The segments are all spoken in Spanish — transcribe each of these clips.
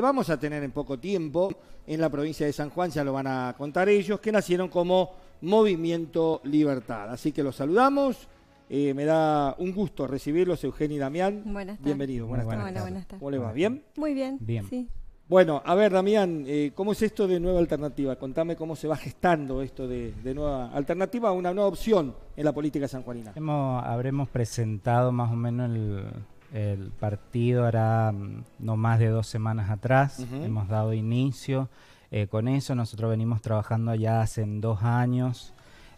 vamos a tener en poco tiempo en la provincia de San Juan, ya lo van a contar ellos, que nacieron como Movimiento Libertad. Así que los saludamos. Eh, me da un gusto recibirlos, Eugenio y Damián. Buenas tardes. Bienvenidos, buenas, buenas, ¿Cómo le va? ¿Bien? Muy bien. Bien. Sí. Bueno, a ver, Damián, eh, ¿cómo es esto de Nueva Alternativa? Contame cómo se va gestando esto de, de Nueva Alternativa, una nueva opción en la política sanjuanina. Hemos, habremos presentado más o menos el, el partido hará mm, no más de dos semanas atrás. Hemos dado inicio eh, con eso. Nosotros venimos trabajando ya hace dos años.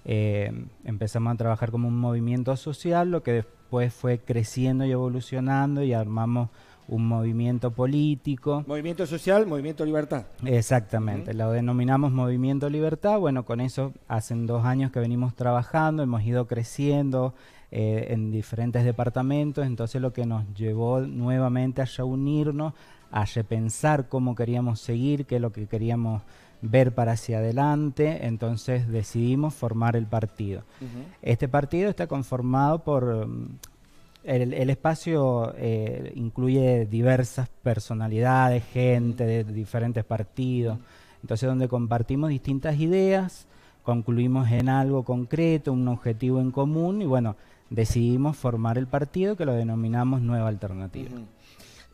Eh, empezamos a trabajar como un movimiento social, lo que después fue creciendo y evolucionando y armamos un movimiento político. Movimiento social, movimiento libertad. Exactamente, lo denominamos movimiento libertad. Bueno, con eso hacen dos años que venimos trabajando, hemos ido creciendo eh, en diferentes departamentos, entonces lo que nos llevó nuevamente a reunirnos, a repensar cómo queríamos seguir, qué es lo que queríamos ver para hacia adelante, entonces decidimos formar el partido. Este partido está conformado por mm, el, espacio eh, incluye diversas personalidades, gente de diferentes partidos, entonces donde compartimos distintas ideas, concluimos en algo concreto, un objetivo en común y bueno, decidimos formar el partido que lo denominamos Nueva Alternativa.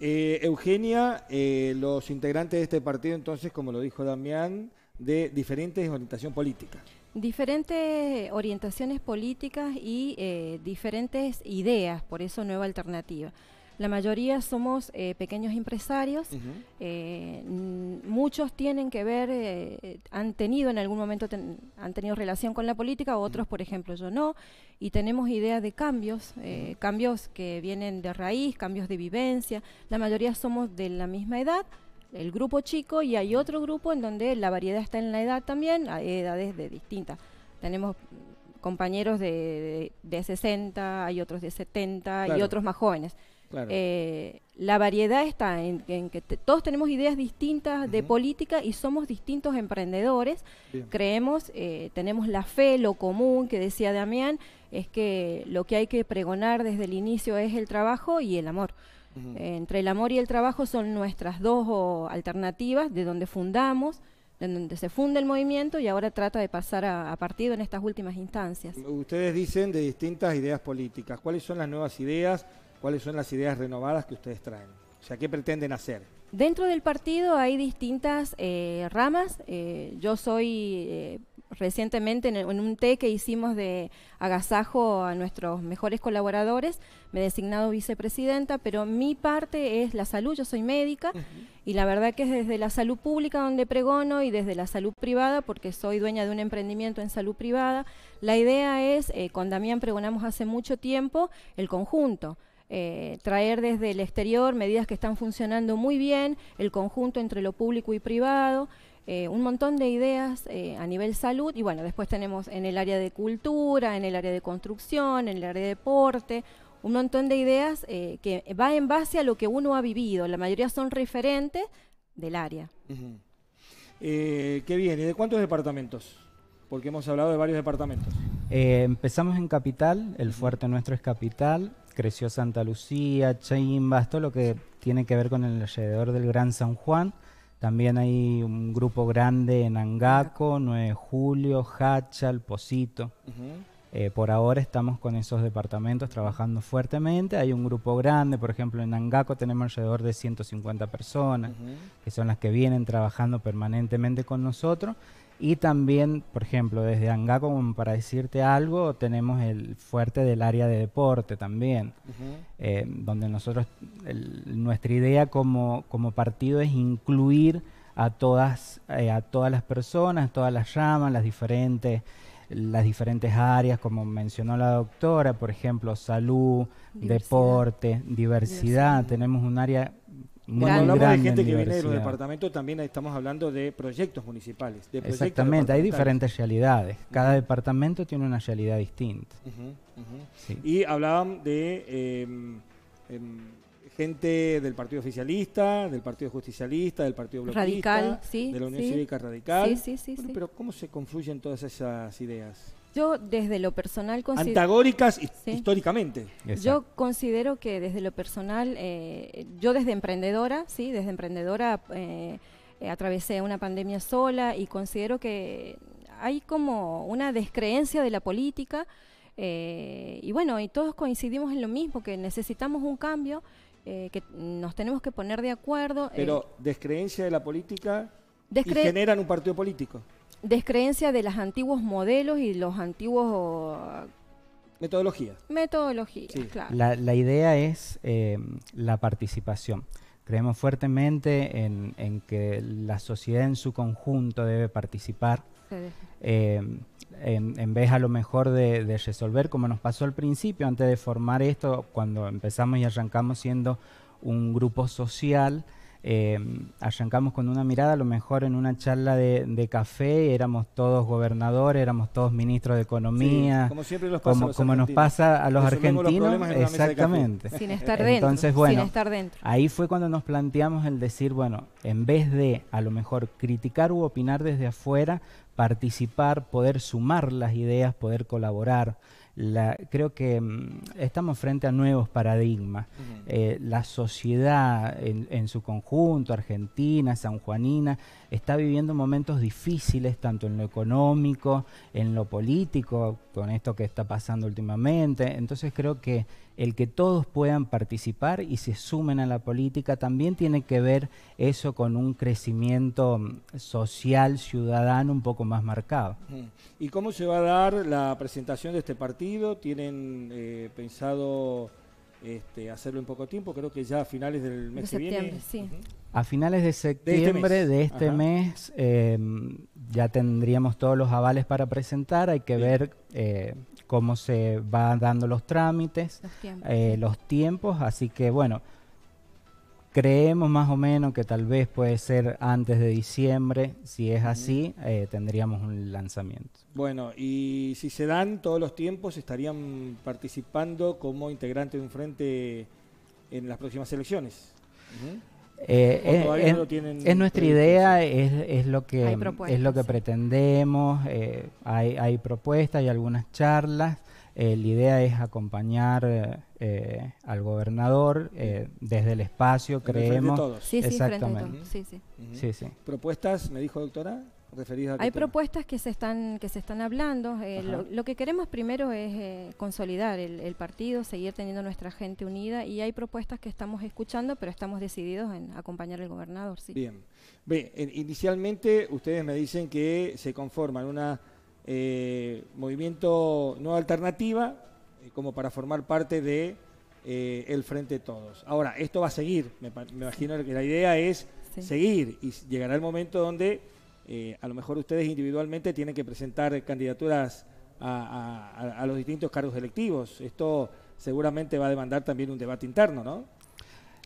Eh, Eugenia, eh, los integrantes de este partido entonces, como lo dijo Damián, de diferentes orientación política. Diferentes orientaciones políticas y eh, diferentes ideas, por eso Nueva Alternativa. La mayoría somos eh, pequeños empresarios, eh, muchos tienen que ver, han tenido en algún momento, han tenido relación con la política, otros, por ejemplo, yo no, y tenemos ideas de cambios, cambios que vienen de raíz, cambios de vivencia, la mayoría somos de la misma edad, el grupo chico y hay otro grupo en donde la variedad está en la edad también, hay edades de distintas. Tenemos compañeros de, de, 60, hay otros de 70 y otros más jóvenes. Eh, la variedad está en, que todos tenemos ideas distintas de política y somos distintos emprendedores. Creemos, eh, tenemos la fe, lo común que decía Damián, es que lo que hay que pregonar desde el inicio es el trabajo y el amor. Eh, entre el amor y el trabajo son nuestras dos alternativas de donde fundamos, de donde se funda el movimiento y ahora trata de pasar a, partido en estas últimas instancias. Ustedes dicen de distintas ideas políticas. ¿Cuáles son las nuevas ideas? ¿Cuáles son las ideas renovadas que ustedes traen? O sea, ¿qué pretenden hacer? Dentro del partido hay distintas eh, ramas. Eh, yo soy recientemente en, un té que hicimos de agasajo a nuestros mejores colaboradores, me he designado vicepresidenta, pero mi parte es la salud, yo soy médica y la verdad que es desde la salud pública donde pregono y desde la salud privada, porque soy dueña de un emprendimiento en salud privada, la idea es, eh, con Damián pregonamos hace mucho tiempo, el conjunto. Eh, traer desde el exterior medidas que están funcionando muy bien, el conjunto entre lo público y privado, eh, un montón de ideas eh, a nivel salud y bueno, después tenemos en el área de cultura, en el área de construcción, en el área de deporte, un montón de ideas eh, que va en base a lo que uno ha vivido, la mayoría son referentes del área. qué viene? de cuántos departamentos? Porque hemos hablado de varios departamentos. empezamos en Capital, el fuerte nuestro es Capital, creció Santa Lucía, Chaimbas, todo lo que tiene que ver con el alrededor del Gran San Juan. También hay un grupo grande en Angaco, 9 Julio, Hacha, El Pocito. Eh, por ahora estamos con esos departamentos trabajando fuertemente. Hay un grupo grande, por ejemplo, en Angaco tenemos alrededor de 150 personas, que son las que vienen trabajando permanentemente con nosotros. Y también, por ejemplo, desde Angá, como para decirte algo, tenemos el fuerte del área de deporte también, eh, donde nosotros, nuestra idea como, como, partido es incluir a todas, eh, a todas las personas, todas las ramas, las diferentes, las diferentes áreas, como mencionó la doctora, por ejemplo, salud, deporte, diversidad. Tenemos un área cuando hablamos de gente que viene de los departamentos, también estamos hablando de proyectos municipales. Exactamente, hay diferentes realidades. Cada departamento tiene una realidad distinta. Y hablaban de em, em, gente del Partido Oficialista, del Partido Justicialista, del Partido Bloquista, Radical, sí, de la Unión Cívica Radical. Sí, sí, sí, Pero ¿cómo se confluyen todas esas ideas? Yo desde lo personal considero... Antagóricas históricamente. Yo considero que desde lo personal, eh, yo desde emprendedora, sí, desde emprendedora eh, atravesé una pandemia sola y considero que hay como una descreencia de la política eh, y bueno, y todos coincidimos en lo mismo, que necesitamos un cambio, que nos tenemos que poner de acuerdo. Pero descreencia de la política... y generan un partido político descreencia de los antiguos modelos y los antiguos... Uh, metodologías. Metodologías, claro. La, idea es eh, la participación. Creemos fuertemente en, que la sociedad en su conjunto debe participar. Eh, en, vez a lo mejor de, resolver, como nos pasó al principio, antes de formar esto, cuando empezamos y arrancamos siendo un grupo social, eh, con una mirada, a lo mejor en una charla de, café éramos todos gobernadores, éramos todos ministros de economía, como siempre nos pasa a los argentinos, exactamente. sin estar dentro. ahí fue cuando nos planteamos el decir, bueno, en vez de a lo mejor criticar u opinar desde afuera, participar, poder sumar las ideas, poder colaborar creo que mm, estamos frente a nuevos paradigmas. Eh, la sociedad en, en, su conjunto, argentina, sanjuanina, está viviendo momentos difíciles, tanto en lo económico, en lo político, con esto que está pasando últimamente. Entonces creo que el que todos puedan participar y se sumen a la política también tiene que ver eso con un crecimiento mm, social, ciudadano un poco más marcado. Mm. ¿Y cómo se va a dar la presentación de este partido? ¿Tienen eh, pensado... Este, hacerlo en poco tiempo, creo que ya a finales del mes de que A finales de septiembre de este mes, este eh, ya tendríamos todos los avales para presentar, hay que ver eh, cómo se van dando los trámites, los tiempos, eh, así que bueno, Creemos más o menos que tal vez puede ser antes de diciembre. Si es así, eh, tendríamos un lanzamiento. Bueno, y si se dan todos los tiempos, estarían participando como integrante de un frente en las próximas elecciones. Eh, eh, es, nuestra idea, es, lo que, es lo que pretendemos, hay, hay propuestas, hay algunas charlas, eh, la idea es acompañar eh, eh, al gobernador desde el espacio, creemos. sí, Exactamente. Sí, sí, sí. ¿Propuestas, me dijo doctora? A Hay propuestas que se están que se están hablando. lo, que queremos primero es consolidar el, partido, seguir teniendo nuestra gente unida y hay propuestas que estamos escuchando, pero estamos decididos en acompañar al gobernador. Sí. Bien. Bien. Inicialmente ustedes me dicen que se conforman una eh, movimiento Nueva Alternativa eh, como para formar parte de eh, el Frente Todos. Ahora, esto va a seguir, me, imagino que la idea es seguir y llegará el momento donde a lo mejor ustedes individualmente tienen que presentar candidaturas a los distintos cargos electivos. Esto seguramente va a demandar también un debate interno, ¿no?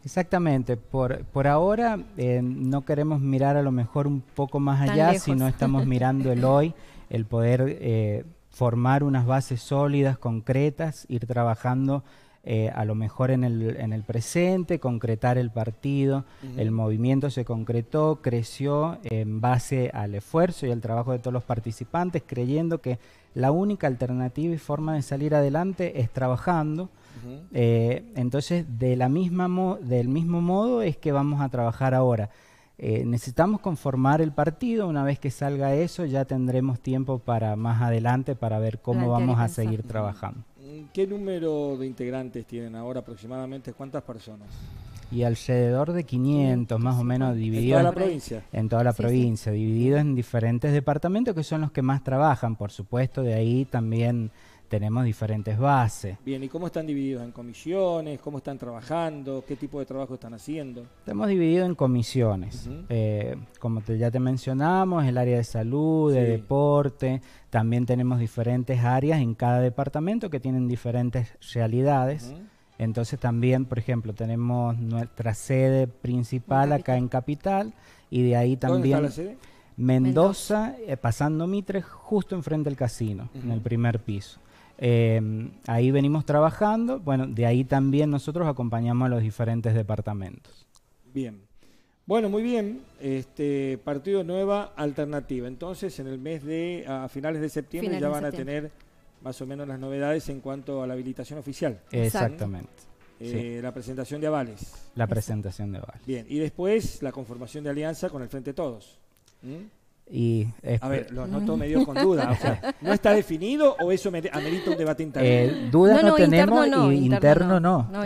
Exactamente, por, ahora eh, no queremos mirar a lo mejor un poco más allá, sino estamos mirando el hoy, el poder eh, formar unas bases sólidas, concretas, ir trabajando eh, a lo mejor en el, en el, presente, concretar el partido, el movimiento se concretó, creció en base al esfuerzo y al trabajo de todos los participantes, creyendo que la única alternativa y forma de salir adelante es trabajando eh, entonces, de la misma del mismo modo es que vamos a trabajar ahora. Eh, necesitamos conformar el partido, una vez que salga eso ya tendremos tiempo para más adelante para ver cómo vamos a seguir trabajando. Mm, ¿Qué número de integrantes tienen ahora aproximadamente? ¿Cuántas personas? y alrededor de 500 más o menos dividido en toda la provincia, en toda la provincia divididos en diferentes departamentos que son los que más trabajan, por supuesto, de ahí también tenemos diferentes bases. Bien, ¿y cómo están divididos en comisiones? ¿Cómo están trabajando? ¿Qué tipo de trabajo están haciendo? Estamos divididos en comisiones. Eh, como ya te mencionamos, el área de salud, de deporte. También tenemos diferentes áreas en cada departamento que tienen diferentes realidades. Entonces también, por ejemplo, tenemos nuestra sede principal acá en Capital y de ahí también... ¿Dónde está la sede? Mendoza, eh, pasando Mitre, justo enfrente del casino, en el primer piso. Eh, ahí venimos trabajando, bueno, de ahí también nosotros acompañamos a los diferentes departamentos. Bien. Bueno, muy bien. Este partido nueva alternativa. Entonces, en el mes de a finales de septiembre ya van a tener más o menos las novedades en cuanto a la habilitación oficial. Exactamente. Eh, la presentación de avales. La presentación de avales. Bien, y después la conformación de alianza con el Frente Todos. Y a ver, lo noto medio con duda. ¿No está definido o eso amerita un debate interno? Eh, dudas no, tenemos interno no, y interno, no.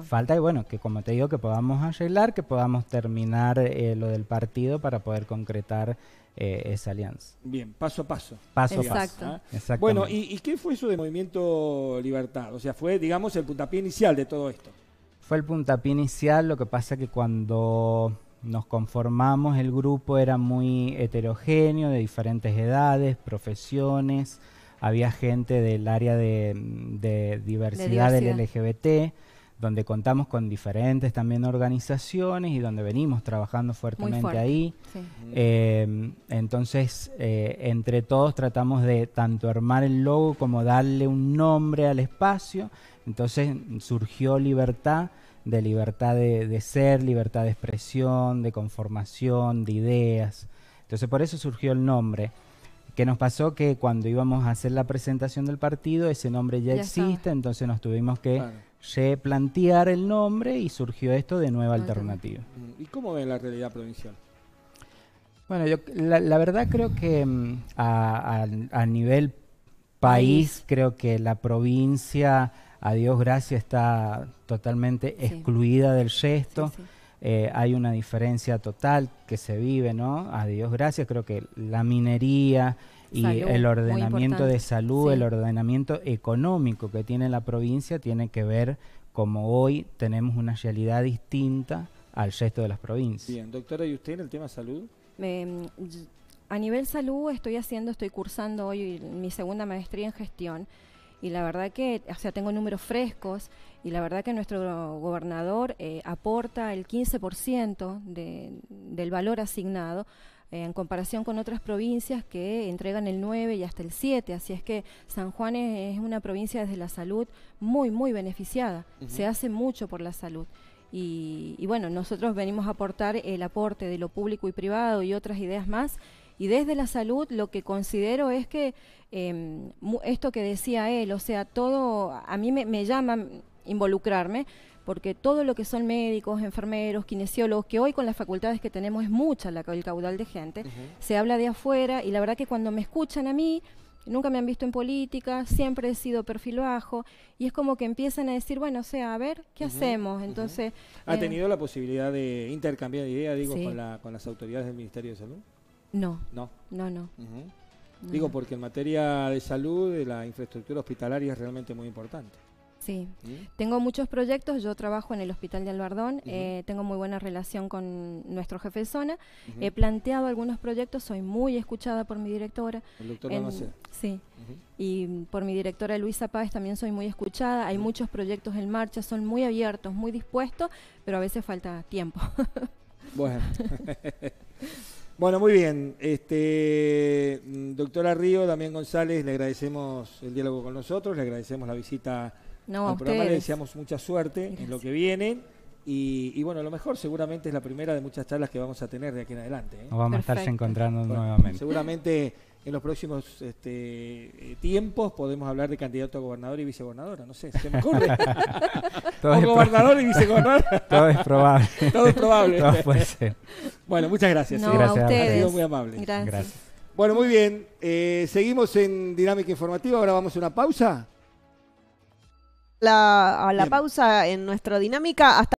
Eh, falta, y bueno, que como te digo, que podamos arreglar, que podamos terminar eh, lo del partido para poder concretar esa alianza. Bien, paso a paso. Paso a paso. ¿ah? Bueno, ¿y, ¿y qué fue eso de Movimiento Libertad? O sea, fue, digamos, el puntapié inicial de todo esto. Fue el puntapié inicial, lo que pasa que cuando nos conformamos, el grupo era muy heterogéneo, de diferentes edades, profesiones, había gente del área de, diversidad, del LGBT, donde contamos con diferentes también organizaciones y donde venimos trabajando fuertemente ahí. Eh, entonces, eh, entre todos tratamos de tanto armar el logo como darle un nombre al espacio. Entonces surgió Libertad, de libertad de, ser, libertad de expresión, de conformación, de ideas. Entonces por eso surgió el nombre. Que nos pasó que cuando íbamos a hacer la presentación del partido, ese nombre ya, existe, entonces nos tuvimos que replantear el nombre y surgió esto de nueva alternativa. Mm, ¿Y cómo ven la realidad provincial? Bueno, yo la, verdad creo que mm, a, nivel país, creo que la provincia a Dios gracias está totalmente excluida del gesto, eh, hay una diferencia total que se vive, ¿no? A Dios gracias, creo que la minería y el ordenamiento de salud, el ordenamiento económico que tiene la provincia tiene que ver como hoy tenemos una realidad distinta al resto de las provincias. Bien, doctora, ¿y usted en el tema salud? Em, a nivel salud estoy haciendo, estoy cursando hoy mi segunda maestría en gestión y la verdad que, o sea, tengo números frescos y la verdad que nuestro gobernador eh, aporta el 15% de, del valor asignado eh, en comparación con otras provincias que entregan el 9 y hasta el 7. Así es que San Juan es una provincia desde la salud muy, muy beneficiada. Se hace mucho por la salud. Y, y, bueno, nosotros venimos a aportar el aporte de lo público y privado y otras ideas más y desde la salud lo que considero es que em, esto que decía él, o sea, todo, a mí me, llama involucrarme, porque todo lo que son médicos, enfermeros, kinesiólogos, que hoy con las facultades que tenemos es mucha la, el caudal de gente, se habla de afuera y la verdad que cuando me escuchan a mí, nunca me han visto en política, siempre he sido perfil bajo, y es como que empiezan a decir, bueno, o sea, a ver, ¿qué hacemos? Entonces... ¿Ha em, tenido la posibilidad de intercambiar ideas, digo, con las autoridades del Ministerio de Salud? No. No. No, no. Digo, porque en materia de salud la infraestructura hospitalaria es realmente muy importante. Sí, tengo muchos proyectos, yo trabajo en el Hospital de Albardón, eh, tengo muy buena relación con nuestro jefe de zona, he planteado algunos proyectos, soy muy escuchada por mi directora. El doctor Sí, y por mi directora Luisa Páez también soy muy escuchada, hay muchos proyectos en marcha, son muy abiertos, muy dispuestos, pero a veces falta tiempo. bueno. Bueno, muy bien. Este, mm, doctora Río, Damián González, le agradecemos el diálogo con nosotros, le agradecemos la visita no, al programa, le deseamos mucha suerte en lo que viene. Y, bueno, lo mejor seguramente es la primera de muchas charlas que vamos a tener de aquí en adelante. ¿eh? vamos a estarse encontrando nuevamente. Seguramente en los próximos este, eh, tiempos podemos hablar de candidato a gobernador y vicegobernadora. No sé, se me ocurre. o gobernador y vicegobernador. Todo es probable. Todo es probable. Todo puede ser. Bueno, muchas gracias. gracias eh. a ustedes. muy amable. Gracias. Bueno, muy bien. Eh, seguimos en Dinámica Informativa. Ahora vamos a una pausa. La, a la pausa en nuestra dinámica. Hasta